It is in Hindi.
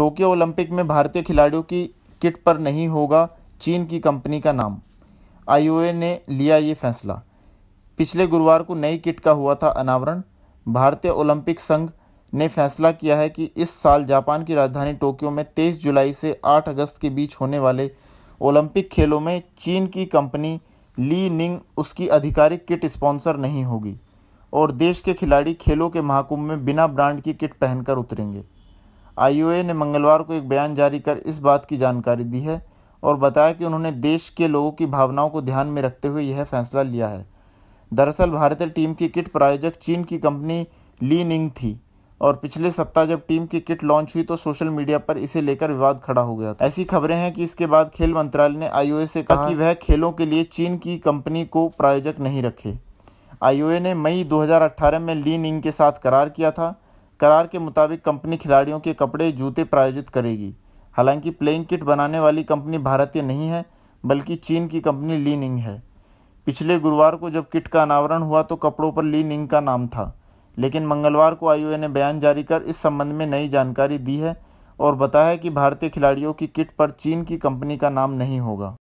टोक्यो ओलंपिक में भारतीय खिलाड़ियों की किट पर नहीं होगा चीन की कंपनी का नाम आईओए ने लिया ये फैसला पिछले गुरुवार को नई किट का हुआ था अनावरण भारतीय ओलंपिक संघ ने फैसला किया है कि इस साल जापान की राजधानी टोक्यो में 23 जुलाई से 8 अगस्त के बीच होने वाले ओलंपिक खेलों में चीन की कंपनी ली निंग उसकी आधिकारिक किट स्पॉन्सर नहीं होगी और देश के खिलाड़ी खेलों के महाकुंभ में बिना ब्रांड की किट पहनकर उतरेंगे आईओए ने मंगलवार को एक बयान जारी कर इस बात की जानकारी दी है और बताया कि उन्होंने देश के लोगों की भावनाओं को ध्यान में रखते हुए यह फैसला लिया है दरअसल भारतीय टीम की किट प्रायोजक चीन की कंपनी ली निंग थी और पिछले सप्ताह जब टीम की किट लॉन्च हुई तो सोशल मीडिया पर इसे लेकर विवाद खड़ा हो गया था ऐसी खबरें हैं कि इसके बाद खेल मंत्रालय ने आईओए से कहा कि वह खेलों के लिए चीन की कंपनी को प्रायोजक नहीं रखे आईओए ने मई 2018 में ली निंग के साथ करार किया था करार के मुताबिक कंपनी खिलाड़ियों के कपड़े जूते प्रायोजित करेगी हालांकि प्लेइंग किट बनाने वाली कंपनी भारतीय नहीं है बल्कि चीन की कंपनी लीनिंग है पिछले गुरुवार को जब किट का अनावरण हुआ तो कपड़ों पर लीनिंग का नाम था लेकिन मंगलवार को आई ने बयान जारी कर इस संबंध में नई जानकारी दी है और बताया कि भारतीय खिलाड़ियों की किट पर चीन की कंपनी का नाम नहीं होगा